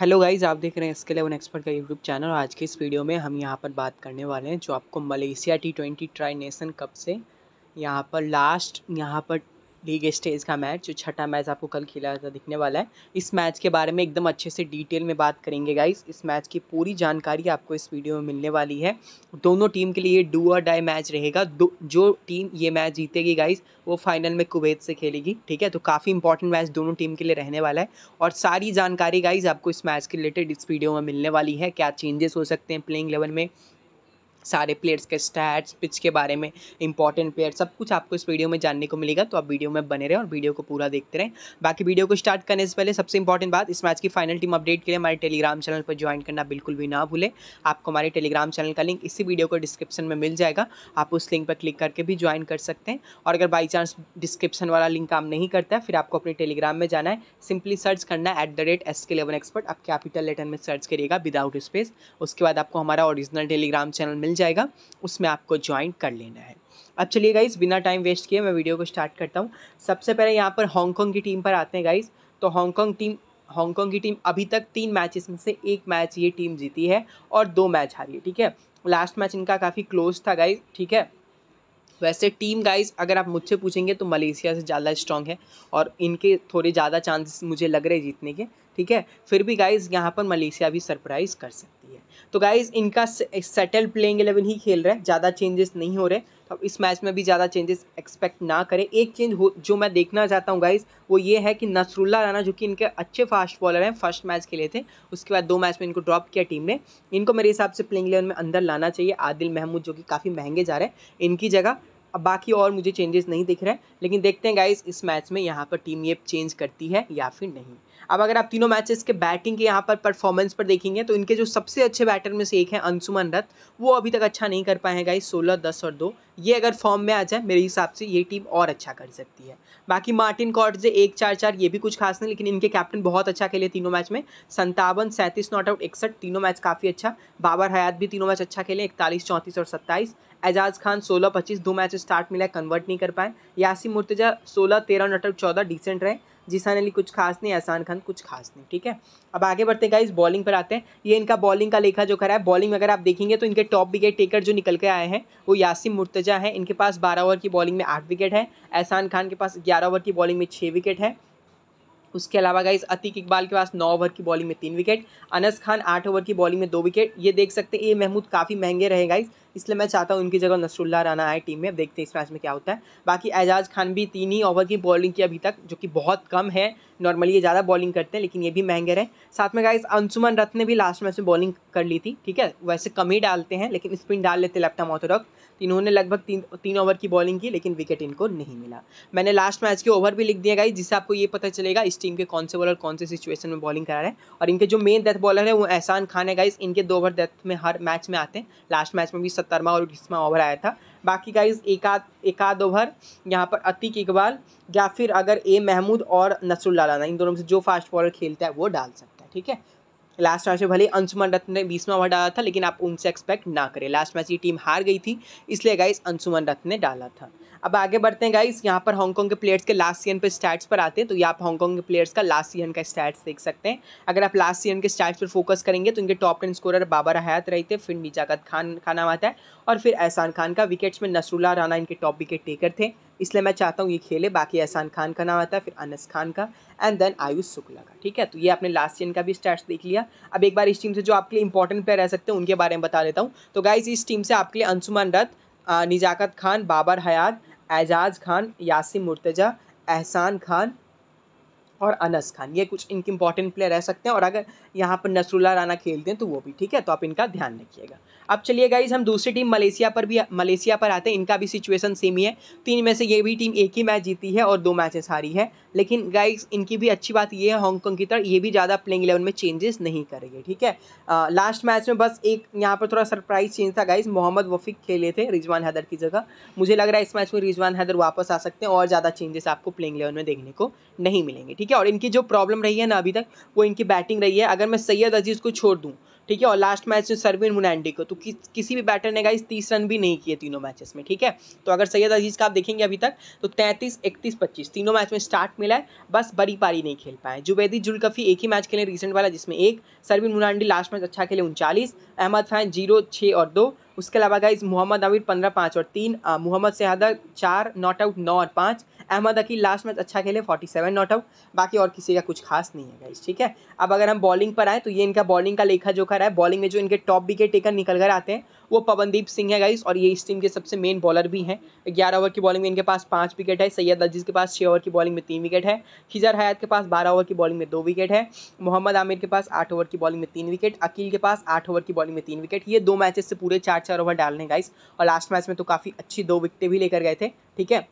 hello guys आप देख रहे हैं इसके लेवन एक्सपर्ट का यूट्यूब चैनल और आज के इस वीडियो में हम यहाँ पर बात करने वाले हैं जो आपको Malaysia T twenty tri nation cup से यहाँ पर लास्ट यहाँ पर लीग स्टेज का मैच जो छठा मैच आपको कल खेला जाता दिखने वाला है इस मैच के बारे में एकदम अच्छे से डिटेल में बात करेंगे गाइस इस मैच की पूरी जानकारी आपको इस वीडियो में मिलने वाली है दोनों टीम के लिए डू और डाई मैच रहेगा जो टीम ये मैच जीतेगी गाइस वो फाइनल में कुवैत से खेलेगी ठीक है तो काफ़ी इंपॉर्टेंट मैच दोनों टीम के लिए रहने वाला है और सारी जानकारी गाइज आपको इस मैच के रिलेटेड इस वीडियो में मिलने वाली है क्या चेंजेस हो सकते हैं प्लेइंग लेवल में सारे प्लेयर्स के स्टैट्स पिच के बारे में इंपॉर्टेंट प्लेयर सब कुछ आपको इस वीडियो में जानने को मिलेगा तो आप वीडियो में बने रहें और वीडियो को पूरा देखते रहें बाकी वीडियो को स्टार्ट करने से पहले सबसे इंपॉर्टेंट बात इस मैच की फाइनल टीम अपडेट के लिए हमारे टेलीग्राम चैनल पर ज्वाइन करना बिल्कुल भी ना भूलें आपको हमारे टेलीग्राम चैनल का लिंक इसी वीडियो को डिस्क्रिप्शन में मिल जाएगा आप उस लिंक पर क्लिक करके भी ज्वाइन कर सकते हैं और अगर बाई चांस डिस्क्रिप्शन वाला लिंक काम नहीं करता है फिर आपको अपने टेलीग्राम में जाना है सिंपली सर्च करना है at the rate S K eleven expert आप कैपिटल लेटर में सर्च करिएगा विदाउट स्पेस उसके बाद आपको हमारा ओरिजिनल टेलीग्राम चैनल मिल जाएगा उसमें आपको ज्वाइन कर लेना है अब चलिए गाइज बिना टाइम वेस्ट किए मैं वीडियो को स्टार्ट करता हूँ सबसे पहले यहाँ पर हांगकॉन्ग की टीम पर आते हैं गाइज तो हांगकॉन्ग टीम हांगकॉन्ग की टीम अभी तक तीन मैचेस में से एक मैच ये टीम जीती है और दो मैच हारी है ठीक है लास्ट मैच इनका काफ़ी क्लोज था गाइज ठीक है वैसे टीम गाइज अगर आप मुझसे पूछेंगे तो मलेशिया से ज़्यादा स्ट्रॉन्ग है और इनके थोड़े ज़्यादा चांसेस मुझे लग रहे जीतने के ठीक है फिर भी गाइज यहाँ पर मलेशिया भी सरप्राइज़ कर सकते सकती है तो गाइज इनका सेटल प्लेइंग एलेवन ही खेल रहा है ज़्यादा चेंजेस नहीं हो रहे तो इस मैच में भी ज़्यादा चेंजेस एक्सपेक्ट ना करें एक चेंज हो जो मैं देखना चाहता हूँ गाइज वो ये है कि नसरुल्ला राना जो कि इनके अच्छे फास्ट बॉलर हैं फर्स्ट मैच खेले थे उसके बाद दो मैच में इनको ड्रॉप किया टीम ने इनको मेरे हिसाब से प्लेइंग एलेवन में अंदर लाना चाहिए आदिल महमूद जो कि काफ़ी महंगे जा रहे हैं इनकी जगह अब बाकी और मुझे चेंजेस नहीं दिख रहे हैं लेकिन देखते हैं गाइज इस मैच में यहाँ पर टीम ये चेंज करती है या फिर नहीं अब अगर आप तीनों मैचेस के बैटिंग के यहाँ पर परफॉर्मेंस पर देखेंगे तो इनके जो सबसे अच्छे बैटर में से एक है अंशुमन रथ वो अभी तक अच्छा नहीं कर पाए हैं सोलह दस और दो ये अगर फॉर्म में आ जाए मेरे हिसाब से ये टीम और अच्छा कर सकती है बाकी मार्टिन कॉर्डजे एक चार चार ये भी कुछ खास नहीं लेकिन इनके कैप्टन बहुत अच्छा खेले तीनों मैच में संतावन सैंतीस नॉट आउट इकसठ तीनों मैच काफ़ी अच्छा बाबर हयात भी तीनों मैच अच्छा खेले इकतालीस चौंतीस और सत्ताईस एजाज खान सोलह पच्चीस दो मैच स्टार्ट मिला कन्वर्ट नहीं कर पाए यासी मुर्तजा सोलह तेरह नॉट आउट चौदह डिसेंट रहे जीसान अली कुछ खास नहीं एहसान खान कुछ खास नहीं ठीक है अब आगे बढ़ते गाइज बॉलिंग पर आते हैं ये इनका बॉलिंग का लेखा जो खरा है बॉलिंग अगर आप देखेंगे तो इनके टॉप विकेट टेकर जो निकल के आए हैं वो यासिम मुर्तजा है इनके पास बारह ओवर की बॉलिंग में आठ विकेट है एहसान खान के पास ग्यारह ओवर की बॉलिंग में छः विकेट है उसके अलावा गाइज अतीक इकबाल के पास नौ ओवर की बॉलिंग में तीन विकेट अनस खान आठ ओवर की बॉलिंग में दो विकेट ये देख सकते हैं ये महमूद काफ़ी महंगे रहे गाइज इसलिए मैं चाहता हूँ उनकी जगह नसरुल्ला राना आए टीम में अब देखते हैं इस मैच में क्या होता है बाकी एजाज खान भी तीन ही ओवर की बॉलिंग की अभी तक जो कि बहुत कम है नॉर्मली ये ज़्यादा बॉलिंग करते हैं लेकिन ये भी महंगे रहे साथ में गाइस अंशुमन रथ ने भी लास्ट मैच में बॉलिंग कर ली थी ठीक है वैसे कम ही डालते हैं लेकिन स्पिन डाल लेते लेफ्टाम ऑर्थोडॉक्स तो इन्होंने लगभग तीन तीन ओवर की बॉलिंग की लेकिन विकेट इनको नहीं मिला मैंने लास्ट मैच के ओवर भी लिख दिया गाइस जिससे आपको ये पता चलेगा इस टीम के कौन से बॉलर कौन से सिचुएशन में बॉलिंग करा रहे हैं और इनके जो मेन डेथ बॉलर है वो एहसान खान है गाइस इनके दो ओवर डेथ में हर मैच में आते हैं लास्ट मैच में भी शर्मा और अट्ठीसवां ओवर आया था बाकी गाइज एकाद एकाद ओवर यहाँ पर अतीक इकबाल या फिर अगर ए महमूद और नसरुल्ला लाना इन दोनों में से जो फास्ट बॉलर खेलता है वो डाल सकता है ठीक है लास्ट मैच में भले अंशुमन रत्न ने बीसवा ओवर डाला था लेकिन आप उनसे एक्सपेक्ट ना करें लास्ट मैच ये टीम हार गई थी इसलिए गाइज अंशुमन रत्न ने डाला था अब आगे बढ़ते हैं गाइस यहाँ पर हांगकॉन्ग के प्लेयर्स के लास्ट सीजन पर स्टैट्स पर आते हैं तो ये आप हांगकॉन्ग के प्लेयर्स का लास्ट सीजन का स्टैट्स देख सकते हैं अगर आप लास्ट सीजन के स्टैट्स पर फोकस करेंगे तो इनके top ten scorer Babar Hayat रहे थे फिर निजाकत खान का नाम आता है और फिर एहसान खान का विकेट्स में नसरुल्ला राना इनके टॉप विकेट टेकर थे इसलिए मैं चाहता हूँ ये खेले बाकी एहसान खान का नाम आता है फिर अनस खान का एंड देन आयुष शुक्ला का ठीक है तो ये आपने लास्ट सीजन का भी स्टैट्स देख लिया अब एक बार इस टीम से जो आपके लिए इंपॉर्टेंट प्लेयर रह सकते हैं उनके बारे में बता देता हूँ तो गाइज इस टीम से आपके लिए अंशुमन रथ निजाकत खान बाबर हयात एजाज खान यासिम मुर्तज़ा एहसान खान और अनस खान ये कुछ इनके इंपॉर्टेंट प्लेयर रह सकते हैं और अगर यहाँ पर नसरुल्ला राना खेलते हैं तो वो भी ठीक है तो आप इनका ध्यान रखिएगा अब चलिए गाइज हम दूसरी टीम मलेशिया पर भी मलेशिया पर आते हैं इनका भी सिचुएशन सेम ही है तीन में से ये भी टीम एक ही मैच जीती है और दो मैचेस हारी है लेकिन गाइज इनकी भी अच्छी बात ये है हांगकॉन्ग की तरह ये भी ज़्यादा प्लेइंग इलेवन में चेंजेस नहीं करेगी ठीक है आ, लास्ट मैच में बस एक यहाँ पर थोड़ा सरप्राइज चेंज था गाइज मोहम्मद वफीक खेले थे रिजवान हैदर की जगह मुझे लग रहा है इस मैच में रिजवान हैदर वापस आ सकते हैं और ज़्यादा चेंजेस आपको प्लेइंग इलेवन में देखने को नहीं मिलेंगे ठीक है और इनकी जो प्रॉब्लम रही है ना अभी तक वो इनकी बैटिंग रही है अगर मैं सैयद अजीज़ को छोड़ दूँ ठीक है और लास्ट मैच में सरवीन मुनैंडी को तो कि, किसी भी बैटर ने गाइस तीस रन भी नहीं किए तीनों मैचेस में ठीक है तो अगर सैयद अजीज़ का आप देखेंगे अभी तक तो तैंतीस इकतीस पच्चीस तीनों मैच में स्टार्ट मिला है बस बड़ी पारी नहीं खेल पाए जुबैदी जुलकफी एक ही मैच खेले रिसेंट वाला जिसमें एक सरवीन मुनैंडी लास्ट मैच अच्छा खेले उनचालीस अहमद फैन जीरो छः और दो उसके अलावा गाइज मोहम्मद आमिर पंद्रह पाँच और तीन मोहम्मद सेहादा चार नॉट आउट नौ और पाँच अहमद अकील लास्ट मैच अच्छा खेले फोर्टी सेवन नॉट आउट बाकी और किसी का कुछ खास नहीं है गाइज ठीक है अब अगर हम बॉलिंग पर आएँ तो ये इनका बॉलिंग का लेखा जोखा रहा है बॉलिंग में जो इनके टॉप विकेट टेकर निकल कर आते हैं वो पवनदीप सिंह है गाइस और ये इस टीम के सबसे मेन बॉलर भी हैं ग्यारह ओवर की बॉलिंग में इनके पास पाँच विकेट है सैयद अजीज़ के पास छः ओवर की बॉलिंग में तीन विकेट है खिजर हयात के पास बारह ओवर की बॉलिंग में दो विकेट है मोहम्मद आमिर के पास आठ ओवर की बॉलिंग में तीन विकेट अकील के पास आठ ओवर की बॉलिंग में तीन विकेट ये दो मैचेस से पूरे चार चार ओवर डालने गाइस और लास्ट मैच में तो काफ़ी अच्छी दो विकटें भी लेकर गए थे ठीक है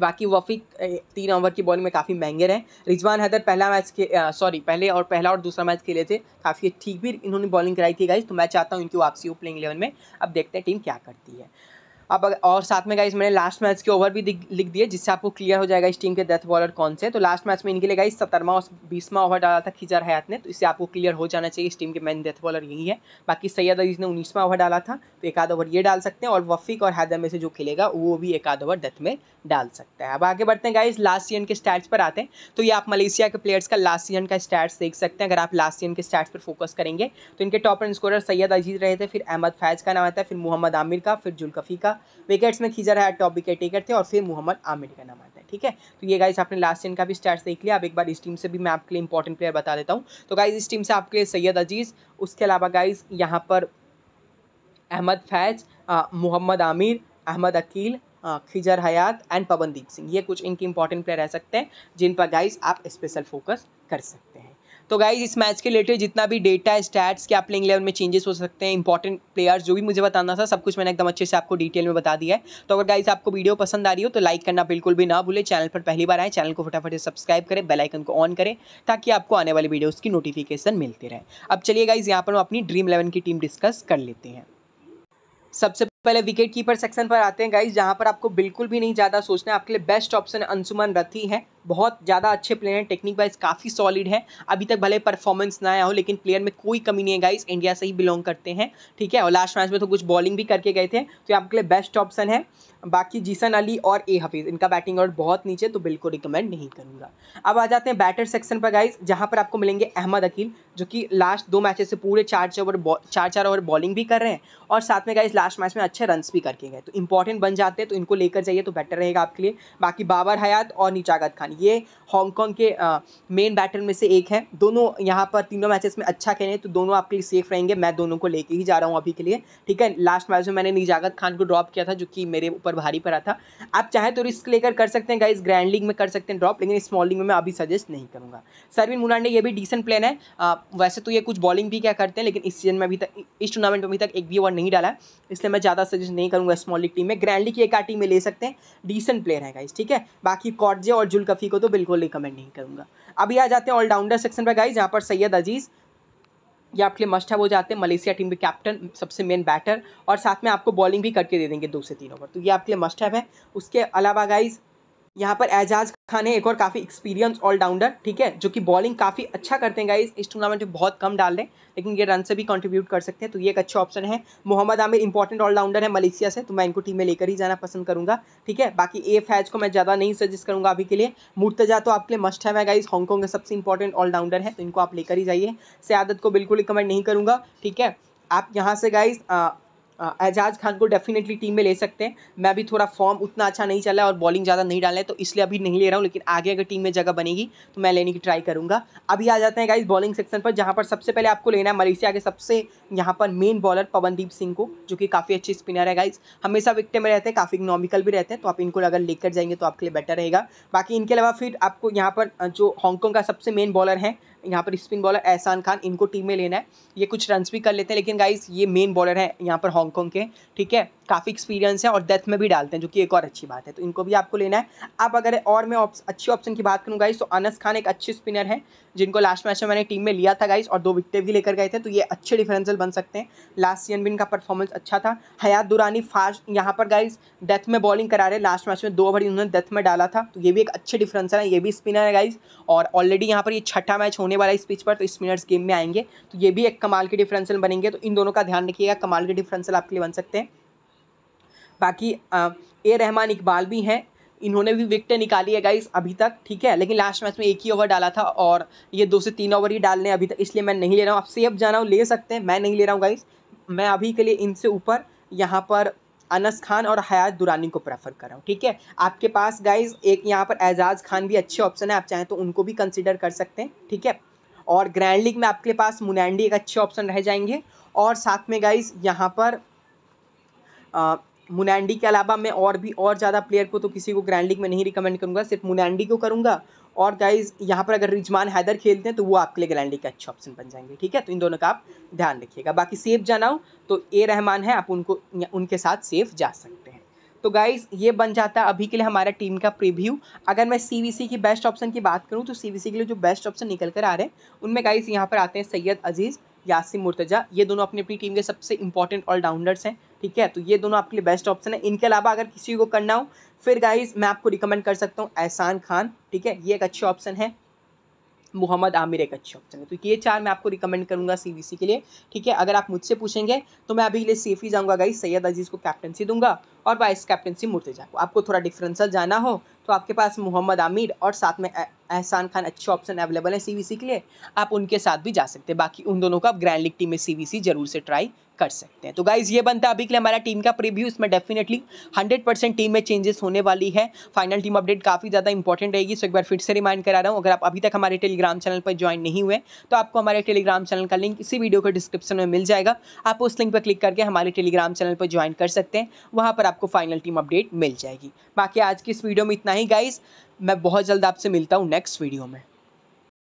बाकी वफीक तीन ओवर की बॉलिंग में काफ़ी महंगे रहे रिजवान हैदर पहला मैच के सॉरी पहले और पहला और दूसरा मैच खेले थे काफ़ी ठीक भी इन्होंने बॉलिंग कराई थी गाइज तो मैं चाहता हूँ इनकी वापसी हो प्लेइंग इलेवन में अब देखते हैं टीम क्या करती है अब और साथ में गाइस मैंने लास्ट मैच के ओवर भी लिख दिए जिससे आपको क्लियर हो जाएगा इस टीम के डेथ बॉलर कौन से तो लास्ट मैच में इनके लिए गाइस सत्रहवा और बीसवा ओवर डाला था खिजर हयात ने तो इससे आपको क्लियर हो जाना चाहिए इस टीम के मैन डेथ बॉलर यही है बाकी सैयद अजीज ने उन्नीसवा ओवर डाला था तो एक आध ओवर ये डाल सकते हैं और वफीक और हैदर में से जो खेलेगा वो भी एक आध ओवर डेथ में डाल सकता है अब आगे बढ़ते हैं गाइज लास्ट सीजन के स्टैट्स पर आते हैं तो ये आप मलेशिया के प्लेयर्स का लास्ट सीजन का स्टैट्स देख सकते हैं अगर आप लास्ट सीजन के स्टैट्स पर फोकस करेंगे तो इनके top run scorer Syed Aziz रहे थे फिर अहमद फैज का नाम आता है फिर मोहम्मद आमिर का फिर जुलकफ़ी का जाएगा विकेट्स में खीजर है टॉप विकेट टेकर थे और फिर मोहम्मद आमिर का नाम आता है ठीक है तो ये गाइस आपने लास्ट इन का भी स्टार्ट देख लिया अब एक बार इस टीम से भी मैं आपके लिए इंपॉर्टेंट प्लेयर बता देता हूँ तो गाइज इस टीम से आपके लिए सैयद अजीज़ उसके अलावा गाइज यहाँ पर अहमद फैज मोहम्मद आमिर अहमद अकील खिजर हयात एंड पवनदीप सिंह ये कुछ इनके इंपॉर्टेंट प्लेयर रह सकते हैं जिन पर गाइस आप स्पेशल फोकस कर सकते हैं तो गाइज इस मैच के रिलेटेड जितना भी डेटा स्टैट्स के आप प्लेइंग लेवल में चेंजेस हो सकते हैं इंपॉर्टेंट प्लेयर्स जो भी मुझे बताना था सब कुछ मैंने एकदम अच्छे से आपको डिटेल में बता दिया है तो अगर गाइज आपको वीडियो पसंद आ रही हो तो लाइक करना बिल्कुल भी ना भूले चैनल पर पहली बार आए चैनल को फटाफट से सब्सक्राइब करें बेलाइकन को ऑन करें ताकि आपको आने वाली वीडियोज़ की नोटिफिकेशन मिलती रहे अब चलिए गाइज यहाँ पर हम अपनी ड्रीम इलेवन की टीम डिस्कस कर लेते हैं सबसे पहले विकेट कीपर सेक्शन पर आते हैं गाइज जहाँ पर आपको बिल्कुल भी नहीं ज़्यादा सोचना है आपके लिए बेस्ट ऑप्शन अंशुमन रथी है बहुत ज़्यादा अच्छे प्लेयर हैं टेक्निक वाइज काफ़ी सॉलिड है अभी तक भले परफॉर्मेंस ना आया हो लेकिन प्लेयर में कोई कमी नहीं है गाइस इंडिया से ही बिलोंग करते हैं ठीक है और लास्ट मैच में तो कुछ बॉलिंग भी करके गए थे तो ये आपके लिए बेस्ट ऑप्शन है बाकी जीसन अली और ए हफीज़ इनका बैटिंग ऑर्डर बहुत नीचे तो बिल्कुल रिकमेंड नहीं करूँगा अब आ जाते हैं बैटर सेक्शन पर गाइज जहाँ पर आपको मिलेंगे अहमद अकील जो कि लास्ट दो मैचेस से पूरे चार चार ओवर चार चार ओवर बॉलिंग भी कर रहे हैं और साथ में गाइज लास्ट मैच में अच्छे रनस भी करके गए तो इंपॉर्टेंट बन जाते हैं तो इनको लेकर जाइए तो बेटर रहेगा आपके लिए बाकी बाबर हयात और नीचागत खान ये हांगकॉन्ग के मेन बैटर में से एक है दोनों यहाँ पर तीनों मैचेस में अच्छा खेले तो दोनों आपके लिए सेफ रहेंगे मैं दोनों को लेके ही जा रहा हूँ अभी के लिए ठीक है लास्ट मैच में मैंने निजागत खान को ड्रॉप किया था जो कि मेरे ऊपर भारी पड़ा था आप चाहे तो रिस्क लेकर कर सकते हैं गाइज ग्रैंड लीग में कर सकते हैं ड्रॉप लेकिन स्मॉल लीग में मैं अभी सजेस्ट नहीं करूँगा सरविन मुनांडे ये भी डिसेंट प्लेन है वैसे तो ये कुछ बॉलिंग भी क्या करते हैं लेकिन इस सीजन में अभी तक इस टूर्नामेंट में अभी तक एक भी ओवर नहीं डाला है इसलिए मैं ज़्यादा सजेस्ट नहीं करूँगा स्मॉल लीग टीम में ग्रैंड लीग की एक आठ टीम में ले सकते हैं डिसेंट प्लेयर है गाइज ठीक है बाकी कॉर्जे और जुल कफी बाकी को तो बिल्कुल रिकमेंड नहीं करूँगा अभी आ जाते हैं ऑलराउंडर सेक्शन पर गाइज यहाँ पर सैयद अजीज़ ये आपके लिए मस्ट है वो जाते हैं मलेशिया टीम के कैप्टन सबसे मेन बैटर और साथ में आपको बॉलिंग भी करके दे देंगे दो से तीन ओवर तो ये आपके लिए मस्ट है उसके अलावा गाइज़ यहाँ पर एजाज खान है एक और काफ़ी एक्सपीरियंस ऑलराउंडर ठीक है जो कि बॉलिंग काफ़ी अच्छा करते हैं गाइज इस टूर्नामेंट में बहुत कम डाल रहे हैं लेकिन ये रन से भी कंट्रीब्यूट कर सकते हैं तो ये एक अच्छा ऑप्शन है मोहम्मद आमिर इंपॉर्टेंट ऑलराउंडर है मलेशिया से तो मैं इनको टीम में लेकर ही जाना पसंद करूँगा ठीक है बाकी ए फैज को मैं ज़्यादा नहीं सजेस्ट करूँगा अभी के लिए मुर्तजा तो आपके लिए मस्ट है मैं गाइज हॉन्गकॉन्ग का सबसे इंपॉर्टेंट ऑलराउंडर है तो इनको आप लेकर ही जाइए सियादत को बिल्कुल रिकमेंड नहीं करूँगा ठीक है आप यहाँ से गाइज एजाज खान को डेफिनेटली टीम में ले सकते हैं मैं भी थोड़ा फॉर्म उतना अच्छा नहीं चला है और बॉलिंग ज़्यादा नहीं डाले तो इसलिए अभी नहीं ले रहा हूँ लेकिन आगे अगर टीम में जगह बनेगी तो मैं लेने की ट्राई करूँगा अभी आ जाते हैं गाइज बॉलिंग सेक्शन पर जहाँ पर सबसे पहले आपको लेना है मलेशिया के सबसे यहाँ पर मेन बॉलर पवनदीप सिंह को जो कि काफ़ी अच्छे स्पिनर है गाइज हमेशा विकटे में रहते हैं काफ़ी इकनॉमिकल भी रहते हैं तो आप इनको अगर लेकर जाएंगे तो आपके लिए बेटर रहेगा बाकी इनके अलावा फिर आपको यहाँ पर जो हॉन्गकॉन्ग का सबसे मेन बॉलर है यहाँ पर स्पिन बॉलर एहसान खान इनको टीम में लेना है ये कुछ रन्स भी कर लेते हैं लेकिन गाइज ये मेन बॉलर है यहाँ पर हांगकॉन्ग के ठीक है काफ़ी एक्सपीरियंस है और डेथ में भी डालते हैं जो कि एक और अच्छी बात है तो इनको भी आपको लेना है आप अगर और मैं अच्छी ऑप्शन की बात करूँ गाइस तो अनस खान एक अच्छे स्पिनर है जिनको लास्ट मैच में मैंने टीम में लिया था गाइस और दो विकटें भी लेकर गए थे तो ये अच्छे डिफरेंसल बन सकते हैं लास्ट सीजन भी इनका परफॉर्मेंस अच्छा था हयात दुरानी फास्ट यहाँ पर गाइज डेथ में बॉलिंग करा रहे लास्ट मैच में दो ओवर उन्होंने डेथ में डाला था तो ये भी एक अच्छे डिफरेंसल है ये भी स्पिनर है गाइज और ऑलरेडी यहाँ पर ये छठा मैच होने वाला है इस पिच पर तो स्पिनर्स गेम में आएंगे तो ये भी एक कमाल के डिफरेंसल बनेंगे तो इन दोनों का ध्यान रखिएगा कमाल के डिफरेंसल आपके लिए बन सकते हैं बाकी ए रहमान इकबाल भी हैं इन्होंने भी विकटें निकाली है गाइस अभी तक ठीक है लेकिन लास्ट मैच में एक ही ओवर डाला था और ये दो से तीन ओवर ही डालने अभी तक इसलिए मैं नहीं ले रहा हूँ आप सेफ जाना हो ले सकते हैं मैं नहीं ले रहा हूँ गाइस मैं अभी के लिए इनसे ऊपर यहाँ पर अनस खान और हयात दुरानी को प्रेफर कर रहा हूँ ठीक है आपके पास गाइज एक यहाँ पर एजाज खान भी अच्छे ऑप्शन है आप चाहें तो उनको भी कंसिडर कर सकते हैं ठीक है और ग्रैंड लीग में आपके पास मुनैंडी एक अच्छे ऑप्शन रह जाएंगे और साथ में गाइज यहाँ पर मुनैंडी के अलावा मैं और भी और ज़्यादा प्लेयर को तो किसी को ग्रैंड लीग में नहीं रिकमेंड करूँगा सिर्फ मुनैंडी को करूँगा और गाइज यहाँ पर अगर रिजमान हैदर खेलते हैं तो वो आपके लिए ग्रैंड लीग का अच्छे ऑप्शन बन जाएंगे ठीक है तो इन दोनों का आप ध्यान रखिएगा बाकी सेफ जाना हो तो ए रहमान है आप उनको उनके साथ सेफ जा सकते हैं तो गाइज ये बन जाता है अभी के लिए हमारा टीम का प्रीव्यू अगर मैं सी की बेस्ट ऑप्शन की बात करूँ तो सी के लिए जो बेस्ट ऑप्शन निकल कर आ रहे हैं उनमें गाइज यहाँ पर आते हैं सैयद अजीज़ यासिम मुर्तजा ये दोनों अपनी अपनी टीम के सबसे इंपॉर्टेंट ऑलराउंडर्स हैं ठीक है तो ये दोनों आपके लिए बेस्ट ऑप्शन है इनके अलावा अगर किसी को करना हो फिर गाइज मैं आपको रिकमेंड कर सकता हूँ एहसान खान ठीक है ये एक अच्छे ऑप्शन है मोहम्मद आमिर एक अच्छे ऑप्शन है तो ये चार मैं आपको रिकमेंड करूंगा सी के लिए ठीक है अगर आप मुझसे पूछेंगे तो मैं अभी के लिए सेफ ही जाऊँगा गाइज सैयद अजीज़ को कैप्टनसी दूंगा और वाइस कैप्टनसी मुर्तजा को आपको थोड़ा डिफरेंसल जाना हो तो आपके पास मोहम्मद आमिर और साथ में एहसान खान अच्छे ऑप्शन अवेलेबल है सी के लिए आप उनके साथ भी जा सकते हैं बाकी उन दोनों का आप ग्रैंड लीग टीम में सी जरूर से ट्राई कर सकते हैं तो गाइज ये बनता है अभी के लिए हमारा टीम का प्रीव्यू इसमें डेफिनेटली 100 परसेंट टीम में चेंजेस होने वाली है फाइनल टीम अपडेट काफ़ी ज़्यादा इंपॉर्टेंट रहेगी सो एक बार फिर से रिमाइंड करा रहा हूँ अगर आप अभी तक हमारे टेलीग्राम चैनल पर ज्वाइन नहीं हुए तो आपको हमारे टेलीग्राम चैनल का लिंक इसी वीडियो के डिस्क्रिप्शन में मिल जाएगा आप उस लिंक पर क्लिक करके हमारे टेलीग्राम चैनल पर ज्वाइन कर सकते हैं वहाँ पर आपको फाइनल टीम अपडेट मिल जाएगी बाकी आज की इस वीडियो में इतना ही गाइज मैं बहुत जल्द आपसे मिलता हूँ नेक्स्ट वीडियो में